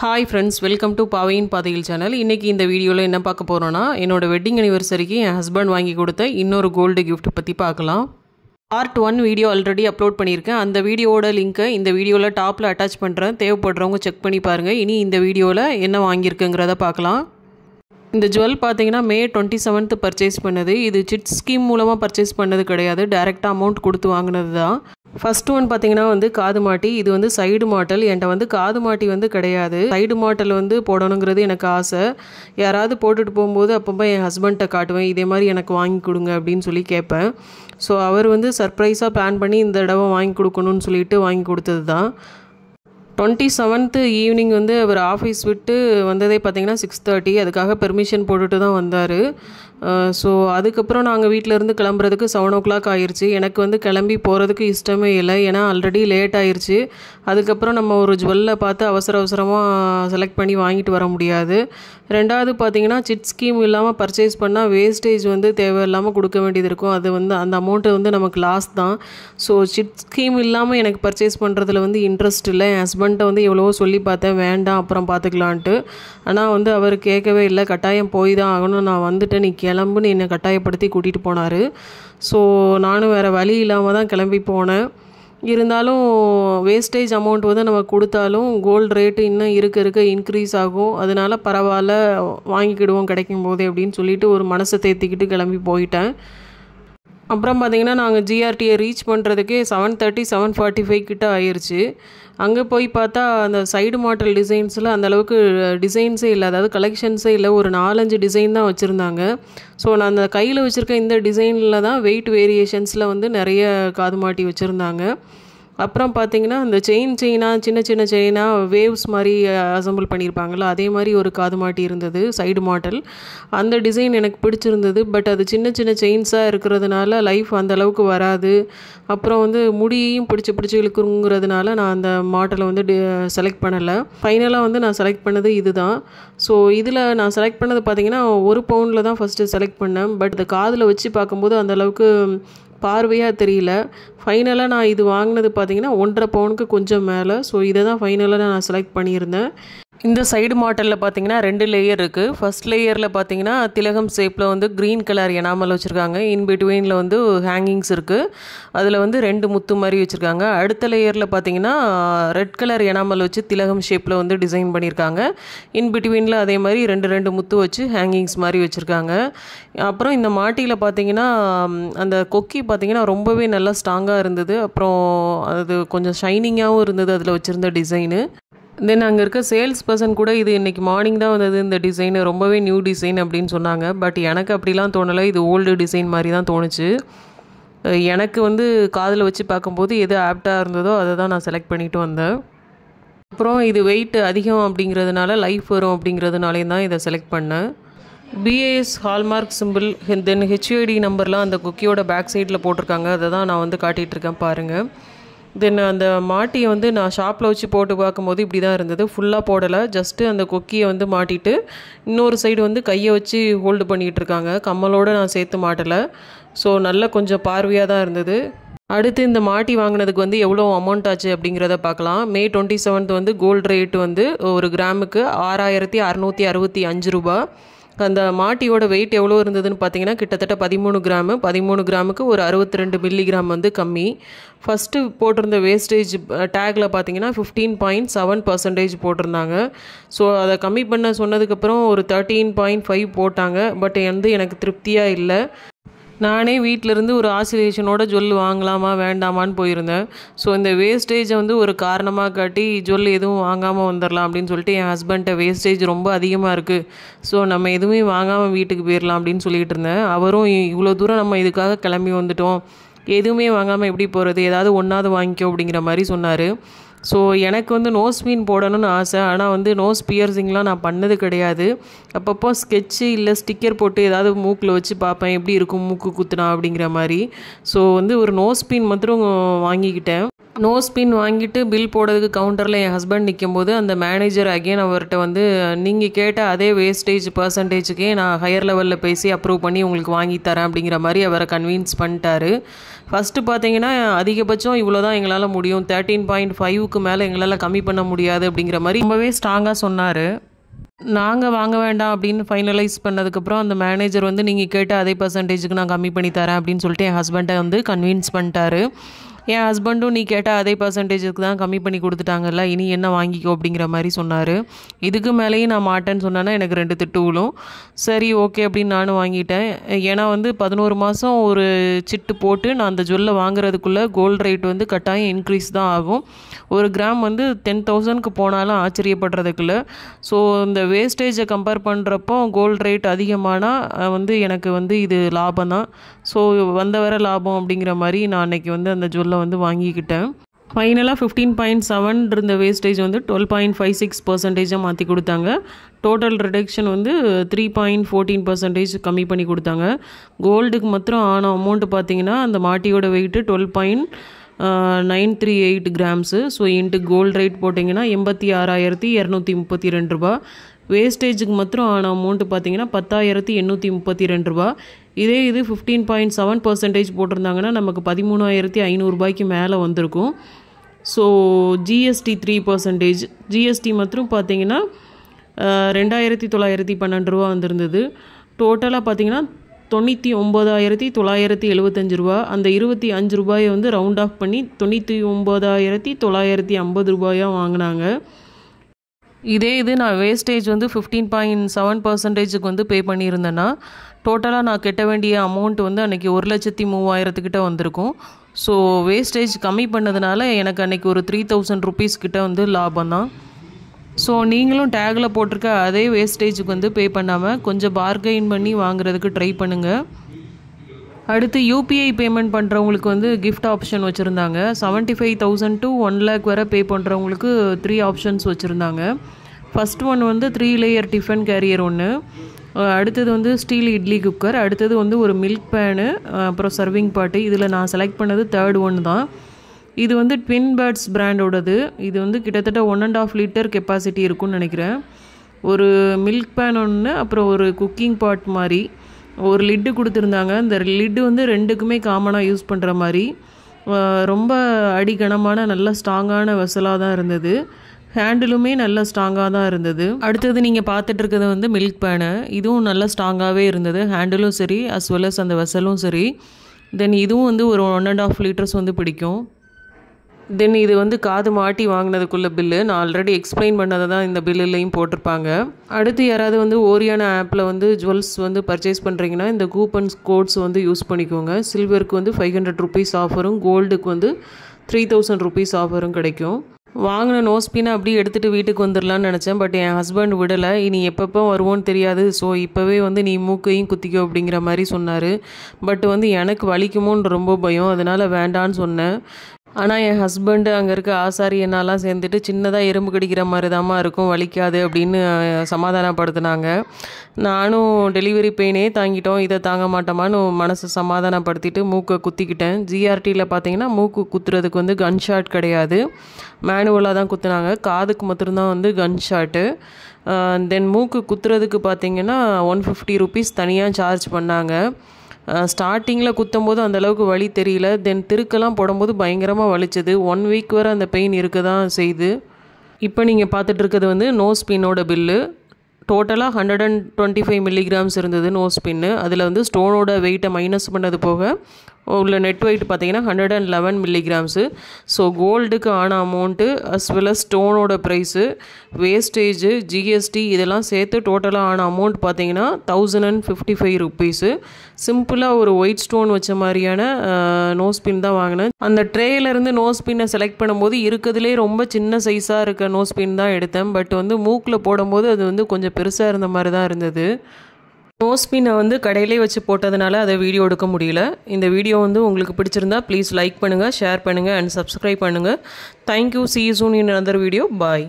hi friends welcome to பாவையின் பாதையில் channel இன்றைக்கி இந்த வீடியோவில் என்ன பார்க்க போகிறோன்னா என்னோடய வெட்டிங் அனிவர்சரிக்கு என் ஹஸ்பண்ட் வாங்கி கொடுத்த இன்னொரு கோல்டு கிஃப்ட் பற்றி பார்க்கலாம் part one video already upload பண்ணியிருக்கேன் அந்த வீடியோவோட லிங்க்கை இந்த வீடியோவில் டாப்பில் அட்டாச் பண்ணுறேன் தேவைப்படுறவங்க செக் பண்ணி பாருங்கள் இனி இந்த வீடியோவில் என்ன வாங்கியிருக்குங்கிறத பார்க்கலாம் இந்த ஜுவல் பார்த்தீங்கன்னா மே டுவெண்ட்டி செவன்த்து பர்ச்சேஸ் பண்ணது இது சிட் ஸ்கீம் மூலமாக பர்ச்சேஸ் பண்ணது கிடையாது டேரெக்டாக அமௌண்ட் கொடுத்து வாங்கினது தான் ஃபஸ்ட் ஒன் பார்த்தீங்கன்னா வந்து காது மாட்டி இது வந்து சைடு மாட்டல் என்கிட்ட வந்து காது மாட்டி வந்து கிடையாது சைடு மாட்டல் வந்து போடணுங்கிறது எனக்கு ஆசை யாராவது போட்டுட்டு போகும்போது அப்பப்போ என் ஹஸ்பண்ட்டை காட்டுவேன் இதே மாதிரி எனக்கு வாங்கி கொடுங்க அப்படின்னு சொல்லி கேட்பேன் ஸோ அவர் வந்து சர்ப்ரைஸாக பிளான் பண்ணி இந்த தடவை வாங்கி கொடுக்கணும்னு சொல்லிட்டு வாங்கி கொடுத்தது தான் டுவெண்ட்டி செவன்த்து ஈவினிங் வந்து அவர் ஆஃபீஸ் விட்டு வந்ததே பார்த்தீங்கன்னா சிக்ஸ் தேர்ட்டி அதுக்காக பெர்மிஷன் போட்டுட்டு தான் வந்தார் ஸோ அதுக்கப்புறம் நாங்கள் வீட்டிலேருந்து கிளம்புறதுக்கு செவன் ஓ கிளாக் ஆயிடுச்சு எனக்கு வந்து கிளம்பி போகிறதுக்கு இஷ்டமே இல்லை ஏன்னா ஆல்ரெடி லேட் ஆயிடுச்சு அதுக்கப்புறம் நம்ம ஒரு ஜுவல்லை பார்த்து அவசர அவசரமாக செலக்ட் பண்ணி வாங்கிட்டு வர முடியாது ரெண்டாவது பார்த்தீங்கன்னா சிட் ஸ்கீம் இல்லாமல் பர்ச்சேஸ் பண்ணால் வேஸ்டேஜ் வந்து தேவையில்லாமல் கொடுக்க வேண்டியது இருக்கும் அது வந்து அந்த அமௌண்ட்டு வந்து நமக்கு லாஸ் தான் ஸோ சிட் ஸ்கீம் இல்லாமல் எனக்கு பர்ச்சேஸ் பண்ணுறதுல வந்து இன்ட்ரெஸ்ட் இல்லை என் ஹஸ்பண்ட்டை வந்து எவ்வளவோ சொல்லி பார்த்தேன் வேண்டாம் அப்புறம் பார்த்துக்கலான்ட்டு ஆனால் வந்து அவர் கேட்கவே இல்லை கட்டாயம் போய் தான் ஆகணும் நான் வந்துட்டு நிற்க கிளம்புன்னு என்னை கட்டாயப்படுத்தி கூட்டிகிட்டு போனார் ஸோ நானும் வேறு வழி இல்லாமல் தான் கிளம்பி போனேன் இருந்தாலும் வேஸ்டேஜ் அமௌண்ட் வந்து நம்ம கொடுத்தாலும் கோல்டு ரேட்டு இன்னும் இருக்க இருக்க இன்க்ரீஸ் ஆகும் அதனால் பரவாயில்ல வாங்கிக்கிடுவோம் கிடைக்கும் போதே அப்படின்னு சொல்லிட்டு ஒரு மனசை தேர்த்திக்கிட்டு கிளம்பி போயிட்டேன் அப்புறம் பார்த்திங்கன்னா நாங்கள் ஜிஆர்டியை ரீச் பண்ணுறதுக்கே seven thirty seven forty five கிட்ட ஆயிடுச்சு அங்கே போய் பார்த்தா அந்த சைடு மாடல் டிசைன்ஸில் அந்தளவுக்கு டிசைன்ஸே இல்லை அதாவது கலெக்ஷன்ஸே இல்லை ஒரு நாலஞ்சு டிசைன் தான் வச்சுருந்தாங்க ஸோ நான் அந்த கையில் வச்சுருக்க இந்த டிசைனில் தான் வெயிட் வேரியேஷன்ஸில் வந்து நிறைய காது மாட்டி வச்சுருந்தாங்க அப்புறம் பார்த்தீங்கன்னா அந்த செயின் செயினாக சின்ன சின்ன செயினாக வேவ்ஸ் மாதிரி அசம்பிள் பண்ணியிருப்பாங்களோ அதே மாதிரி ஒரு காது மாட்டி இருந்தது சைடு மாடல் அந்த டிசைன் எனக்கு பிடிச்சிருந்தது பட் அது சின்ன சின்ன செயின்ஸாக இருக்கிறதுனால லைஃப் அந்த அளவுக்கு வராது அப்புறம் வந்து முடியையும் பிடிச்சி பிடிச்சி இழுக்குங்கிறதுனால நான் அந்த மாடலை வந்து செலக்ட் பண்ணலை ஃபைனலாக வந்து நான் செலக்ட் பண்ணது இதுதான் ஸோ இதில் நான் செலக்ட் பண்ணது பார்த்தீங்கன்னா ஒரு பவுண்டில் தான் ஃபஸ்ட்டு செலக்ட் பண்ணேன் பட் இந்த காதில் வச்சு பார்க்கும்போது அந்தளவுக்கு பார்வையாக தெரியல ஃபைனலாக நான் இது வாங்கினது பார்த்திங்கன்னா ஒன்றரை பவுனுக்கு கொஞ்சம் மேலே ஸோ இதை தான் ஃபைனலாக நான் செலக்ட் பண்ணியிருந்தேன் இந்த சைடு மாடலில் பார்த்தீங்கன்னா ரெண்டு லேயர் இருக்குது ஃபஸ்ட் லேயரில் பார்த்தீங்கன்னா திலகம் ஷேப்பில் வந்து க்ரீன் கலர் எனாமல் வச்சுருக்காங்க இன் பிட்வீனில் வந்து ஹேங்கிங்ஸ் இருக்குது அதில் வந்து ரெண்டு முத்து மாதிரி வச்சுருக்காங்க அடுத்த லேயரில் பார்த்தீங்கன்னா ரெட் கலர் எனாமல் வச்சு திலகம் ஷேப்பில் வந்து டிசைன் பண்ணியிருக்காங்க இன் பிட்வீனில் அதே மாதிரி ரெண்டு ரெண்டு முத்து வச்சு ஹேங்கிங்ஸ் மாதிரி வச்சுருக்காங்க அப்புறம் இந்த மாட்டியில் பார்த்தீங்கன்னா அந்த கொக்கி பார்த்தீங்கன்னா ரொம்பவே நல்லா ஸ்ட்ராங்காக இருந்தது அப்புறம் அது கொஞ்சம் ஷைனிங்காகவும் இருந்தது அதில் வச்சுருந்த டிசைனு தென் அங்கே இருக்க சேல்ஸ் பர்சன் கூட இது இன்றைக்கி மார்னிங் தான் வந்தது இந்த டிசைன் ரொம்பவே நியூ டிசைன் அப்படின்னு சொன்னாங்க பட் எனக்கு அப்படிலாம் தோணலை இது ஓல்டு டிசைன் மாதிரி தான் தோணுச்சு எனக்கு வந்து காதில் வச்சு பார்க்கும்போது எது ஆப்டாக இருந்ததோ அதை தான் நான் செலக்ட் பண்ணிட்டு வந்தேன் அப்புறம் இது வெயிட் அதிகம் அப்படிங்கிறதுனால லைஃப் வரும் அப்படிங்கிறதுனாலையும் தான் இதை செலக்ட் பண்ணேன் BIS hallmark simple then HOD நம்பர்லாம் அந்த குக்கியோட பேக் சைடில் போட்டிருக்காங்க அதை தான் நான் வந்து காட்டிகிட்ருக்கேன் பாருங்கள் தென் அந்த மாட்டியை வந்து நான் ஷாப்பில் வச்சு போட்டு பார்க்கும்போது இப்படி தான் இருந்தது ஃபுல்லாக போடலை ஜஸ்ட்டு அந்த கொக்கியை வந்து மாட்டிட்டு இன்னொரு சைடு வந்து கையை வச்சு ஹோல்டு பண்ணிகிட்டு இருக்காங்க கம்மலோடு நான் சேர்த்து மாட்டலை ஸோ நல்லா கொஞ்சம் பார்வையாக தான் இருந்தது அடுத்து இந்த மாட்டி வாங்கினதுக்கு வந்து எவ்வளோ அமௌண்ட் ஆச்சு அப்படிங்கிறத பார்க்கலாம் மே டுவெண்ட்டி செவன்த் வந்து கோல்டு ரேட்டு வந்து ஒரு கிராமுக்கு ஆறாயிரத்தி அறநூற்றி அறுபத்தி அஞ்சு ரூபா அந்த மாட்டியோட வெயிட் எவ்வளோ இருந்ததுன்னு பார்த்தீங்கன்னா கிட்டத்தட்ட பதிமூணு கிராமு பதிமூணு கிராமுக்கு ஒரு அறுபத்தி ரெண்டு மில்லிகிராம் வந்து கம்மி ஃபஸ்ட்டு போட்டிருந்த வேஸ்டேஜ் டேக்கில் பார்த்தீங்கன்னா ஃபிஃப்டீன் பாயிண்ட் செவன் பர்சன்டேஜ் போட்டிருந்தாங்க ஸோ அதை கம்மி பண்ண சொன்னதுக்கப்புறம் ஒரு தேர்ட்டீன் பாயிண்ட் ஃபைவ் போட்டாங்க பட் வந்து எனக்கு திருப்தியாக இல்லை நானே வீட்டிலேருந்து ஒரு ஆசிலேஷனோட ஜொல் வாங்கலாமா வேண்டாமான்னு போயிருந்தேன் ஸோ இந்த வேஸ்டேஜை வந்து ஒரு காரணமாக காட்டி ஜொல் எதுவும் வாங்காமல் வந்துடலாம் அப்படின்னு சொல்லிட்டு என் ஹஸ்பண்ட்டை வேஸ்டேஜ் ரொம்ப அதிகமாக இருக்குது ஸோ நம்ம எதுவுமே வாங்காமல் வீட்டுக்கு போயிடலாம் அப்படின்னு சொல்லிகிட்டு இருந்தேன் அவரும் இவ்வளோ தூரம் நம்ம இதுக்காக கிளம்பி வந்துட்டோம் எதுவுமே வாங்காமல் எப்படி போகிறது ஏதாவது ஒன்றாவது வாங்கிக்கோ அப்படிங்கிற மாதிரி சொன்னார் ஸோ எனக்கு வந்து நோஸ் பீன் போடணும்னு ஆசை ஆனால் வந்து நோஸ் பியர்சிங்லாம் நான் பண்ணது கிடையாது அப்பப்போ ஸ்கெட்ச்சு இல்லை ஸ்டிக்கர் போட்டு ஏதாவது மூக்கில் வச்சு பார்ப்பேன் எப்படி இருக்கும் மூக்கு குத்துனா அப்படிங்கிற மாதிரி ஸோ வந்து ஒரு நோஸ் பீன் மாத்திரம் வாங்கிக்கிட்டேன் நோ ஸ்பின் வாங்கிட்டு பில் போடுறதுக்கு கவுண்டரில் என் ஹஸ்பண்ட் நிற்கும்போது அந்த மேனேஜர் அகெயின் அவர்கிட்ட வந்து நீங்கள் கேட்ட அதே வேஸ்டேஜ் பர்சன்டேஜுக்கே நான் ஹையர் லெவலில் பேசி அப்ரூவ் பண்ணி உங்களுக்கு வாங்கி தரேன் அப்படிங்கிற மாதிரி அவரை கன்வின்ஸ் பண்ணிட்டாரு ஃபஸ்ட்டு பார்த்தீங்கன்னா அதிகபட்சம் இவ்வளோ தான் எங்களால் முடியும் தேர்ட்டீன் பாயிண்ட் ஃபைவுக்கு மேலே எங்களால் கம்மி பண்ண முடியாது அப்படிங்கிற மாதிரி ரொம்பவே ஸ்ட்ராங்காக சொன்னார் நாங்கள் வாங்க வேண்டாம் அப்படின்னு ஃபைனலைஸ் பண்ணதுக்கப்புறம் அந்த மேனேஜர் வந்து நீங்கள் கேட்ட அதே பர்சன்டேஜுக்கு நான் கம்மி பண்ணி தரேன் அப்படின்னு சொல்லிட்டு என் ஹஸ்பண்டை வந்து கன்வின்ஸ் பண்ணிட்டாரு என் ஹஸ்பண்டும் நீ கேட்டால் அதே பர்சன்டேஜுக்கு தான் கம்மி பண்ணி கொடுத்துட்டாங்கல்ல இனி என்ன வாங்கிக்கோ அப்படிங்கிற மாதிரி சொன்னார் இதுக்கு மேலேயும் நான் மாட்டேன்னு சொன்னேன்னா எனக்கு ரெண்டு திட்டுகளும் சரி ஓகே அப்படின்னு நானும் வாங்கிட்டேன் ஏன்னா வந்து பதினோரு மாதம் ஒரு சிட்டு போட்டு நான் அந்த ஜுவல்லை வாங்குறதுக்குள்ளே கோல்டு ரேட் வந்து கட்டாயம் இன்க்ரீஸ் தான் ஆகும் ஒரு கிராம் வந்து டென் தௌசண்ட்க்கு போனாலும் ஆச்சரியப்படுறதுக்குள்ள ஸோ இந்த வேஸ்டேஜை கம்பேர் பண்ணுறப்போ கோல்டு ரேட் அதிகமானால் வந்து எனக்கு வந்து இது லாபம் தான் ஸோ வந்த வர லாபம் அப்படிங்கிற மாதிரி நான் அன்றைக்கி வந்து அந்த ஜுவல்ல ஆஃபரில் வந்து வாங்கிக்கிட்டேன் ஃபைனலாக ஃபிஃப்டீன் பாயிண்ட் செவன் இருந்த வேஸ்டேஜ் வந்து டுவெல் பாயிண்ட் ஃபைவ் சிக்ஸ் பர்சன்டேஜாக மாற்றி கொடுத்தாங்க டோட்டல் ரிடக்ஷன் வந்து த்ரீ பாயிண்ட் ஃபோர்டீன் பர்சன்டேஜ் கம்மி பண்ணி கொடுத்தாங்க கோல்டுக்கு மாத்திரம் ஆன அமௌண்ட்டு பார்த்தீங்கன்னா அந்த மாட்டியோட weight twelve point nine three eight grams so into gold rate போட்டிங்கன்னா எண்பத்தி ஆறாயிரத்தி இரநூத்தி முப்பத்தி ரெண்டு ரூபா வேஸ்டேஜுக்கு மாத்திரம் ஆன அமௌண்ட்டு பார்த்தீங்கன்னா பத்தாயிரத்தி எண்ணூற்றி முப்பத்தி ரெண்டு ரூபா இதே இது ஃபிஃப்டீன் பாயிண்ட் செவன் பர்சன்டேஜ் போட்டிருந்தாங்கன்னா நமக்கு பதிமூணாயிரத்தி ஐநூறுரூபாய்க்கு மேலே வந்திருக்கும் so GST three percentage GST மற்றும் பார்த்தீங்கன்னா ரெண்டாயிரத்தி தொள்ளாயிரத்தி பன்னெண்டு ரூபா வந்திருந்தது டோட்டலாக பார்த்தீங்கன்னா தொண்ணூற்றி ஒம்பதாயிரத்தி தொள்ளாயிரத்தி எழுபத்தஞ்சு ரூபா அந்த இருபத்தி அஞ்சு ரூபாயை வந்து ரவுண்ட் ஆஃப் பண்ணி தொண்ணூற்றி ஒம்பதாயிரத்தி தொள்ளாயிரத்தி ஐம்பது ரூபாயாக வாங்கினாங்க இதே இது நான் வேஸ்டேஜ் வந்து ஃபிஃப்டீன் பாயிண்ட் செவன் பர்சன்டேஜுக்கு வந்து பே பண்ணியிருந்தேன்னா டோட்டலாக நான் கெட்ட வேண்டிய அமௌண்ட் வந்து அன்றைக்கி ஒரு லட்சத்தி மூவாயிரத்துக்கிட்ட வந்திருக்கும் ஸோ வேஸ்டேஜ் கம்மி பண்ணதுனால எனக்கு அன்றைக்கி ஒரு த்ரீ தௌசண்ட் ருபீஸ் கிட்ட வந்து லாபம் தான் ஸோ நீங்களும் டேகில் போட்டிருக்க அதே வேஸ்டேஜுக்கு வந்து பே பண்ணாமல் கொஞ்சம் பார்கெயின் பண்ணி வாங்குறதுக்கு ட்ரை பண்ணுங்கள் அடுத்து யூபிஐ பேமெண்ட் பண்ணுறவங்களுக்கு வந்து கிஃப்ட் ஆப்ஷன் வச்சுருந்தாங்க seventy five thousand to one lakh வரை பே பண்ணுறவங்களுக்கு த்ரீ ஆப்ஷன்ஸ் வச்சுருந்தாங்க ஃபஸ்ட் ஒன் வந்து த்ரீ லேயர் டிஃபன் கேரியர் ஒன்று அடுத்தது வந்து ஸ்டீல் இட்லி குக்கர் அடுத்தது வந்து ஒரு மில்க் பேனு அப்புறம் சர்விங் பாட்டு இதில் நான் செலக்ட் பண்ணது தேர்ட் ஒன் தான் இது வந்து ட்வின் பேர்ட்ஸ் பிராண்டோடது இது வந்து கிட்டத்தட்ட one and half litre capacity இருக்கும்னு நினைக்கிறேன் ஒரு மில்க் பேன் ஒன்று அப்புறம் ஒரு குக்கிங் பாட் மாதிரி ஒரு லிட்டு கொடுத்துருந்தாங்க இந்த லிட்டு வந்து ரெண்டுக்குமே காமனாக யூஸ் பண்ணுற மாதிரி ரொம்ப அடிக்கனமான நல்ல ஸ்ட்ராங்கான வெசலாக தான் இருந்தது ஹேண்டிலுமே நல்ல ஸ்ட்ராங்காக தான் இருந்தது அடுத்தது நீங்கள் பார்த்துட்டு இருக்கிறது வந்து மில்க் பேனு இதுவும் நல்லா ஸ்ட்ராங்காகவே இருந்தது ஹேண்டிலும் சரி அஸ் வெல் அஸ் அந்த வெசலும் சரி தென் இதுவும் வந்து ஒரு ஒன் அண்ட் ஆஃப் லிட்டர்ஸ் வந்து பிடிக்கும் தென் இது வந்து காது மாட்டி வாங்கினதுக்குள்ள பில்லு நான் ஆல்ரெடி எக்ஸ்பிளைன் பண்ணதை தான் இந்த பில்லுலையும் போட்டிருப்பாங்க அடுத்து யாராவது வந்து ஓரியான ஆப்பில் வந்து ஜுவல்ஸ் வந்து பர்ச்சேஸ் பண்ணுறீங்கன்னா இந்த கூப்பன்ஸ் கோட்ஸ் வந்து யூஸ் பண்ணிக்கோங்க சில்வருக்கு வந்து ஃபைவ் ஹண்ட்ரட் ருபீஸ் ஆஃபரும் கோல்டுக்கு வந்து த்ரீ தௌசண்ட் ருபீஸ் ஆஃபரும் கிடைக்கும் வாங்கின நோஸ்பினை அப்படியே எடுத்துகிட்டு வீட்டுக்கு வந்துடலான்னு நினச்சேன் பட் என் ஹஸ்பண்ட் விடலை இனி எப்பப்போ வருவோன்னு தெரியாது ஸோ இப்போவே வந்து நீ மூக்கையும் குத்திக்கோ அப்படிங்கிற மாதிரி சொன்னார் பட் வந்து எனக்கு வலிக்குமோன்னு ரொம்ப பயம் அதனால் வேண்டான்னு சொன்னேன் ஆனால் என் ஹஸ்பண்டு அங்கே இருக்க ஆசாரி என்னெல்லாம் சேர்ந்துட்டு சின்னதாக எறும்பு கடிக்கிற மாதிரி தான் இருக்கும் வலிக்காது அப்படின்னு சமாதானப்படுத்தினாங்க நானும் டெலிவரி பெயினே தாங்கிட்டோம் இதை தாங்க மாட்டோமான்னு மனசை சமாதானப்படுத்திட்டு மூக்கை குத்திக்கிட்டேன் ஜிஆர்டியில் பார்த்தீங்கன்னா மூக்கு குத்துறதுக்கு வந்து கன் ஷாட் கிடையாது மேனுவலாக தான் குத்துனாங்க காதுக்கு மட்டும்தான் வந்து கன் ஷாட்டு தென் மூக்கு குத்துறதுக்கு பார்த்தீங்கன்னா ஒன் ஃபிஃப்டி ருபீஸ் தனியாக சார்ஜ் பண்ணாங்க ஸ்டார்டிங்கில் குத்தும் போது அந்தளவுக்கு வலி தெரியல தென் திருக்கெல்லாம் போடும்போது பயங்கரமாக வலிச்சது ஒன் வீக் வரை அந்த பெயின் இருக்க தான் செய்து இப்போ நீங்கள் பார்த்துட்டு இருக்கிறது வந்து நோ ஸ்பின்னோட பில்லு டோட்டலாக hundred and twenty five milligrams இருந்தது நோ ஸ்பின்னு அதில் வந்து ஸ்டோனோட வெயிட்டை மைனஸ் பண்ணது போக உள்ள நெட் வெயிட் பார்த்தீங்கன்னா hundred and eleven milligrams so கோல்டுக்கு ஆன அமௌண்ட்டு அஸ் வெல் அஸ் ஸ்டோனோட ப்ரைஸு வேஸ்டேஜு ஜிஎஸ்டி இதெல்லாம் சேர்த்து டோட்டலாக ஆன அமௌண்ட் பார்த்தீங்கன்னா thousand and fifty five rupees சிம்பிளாக ஒரு ஒயிட் ஸ்டோன் வச்ச மாதிரியான நோஸ் பின் தான் வாங்கினேன் அந்த ட்ரேயிலேருந்து நோஸ் பின்னை செலக்ட் பண்ணும்போது இருக்கிறதுலே ரொம்ப சின்ன சைஸாக இருக்க நோஸ் பின் தான் எடுத்தேன் பட் வந்து மூக்கில் போடும்போது அது வந்து கொஞ்சம் பெருசாக இருந்த மாதிரி தான் இருந்தது மோஸ்ட்லி நான் வந்து கடையிலே வச்சு போட்டதுனால அதை வீடியோ எடுக்க முடியல இந்த வீடியோ வந்து உங்களுக்கு பிடிச்சிருந்தா ப்ளீஸ் லைக் பண்ணுங்கள் ஷேர் பண்ணுங்கள் அண்ட் சப்ஸ்கிரைப் பண்ணுங்கள் thank you see soon in other video bye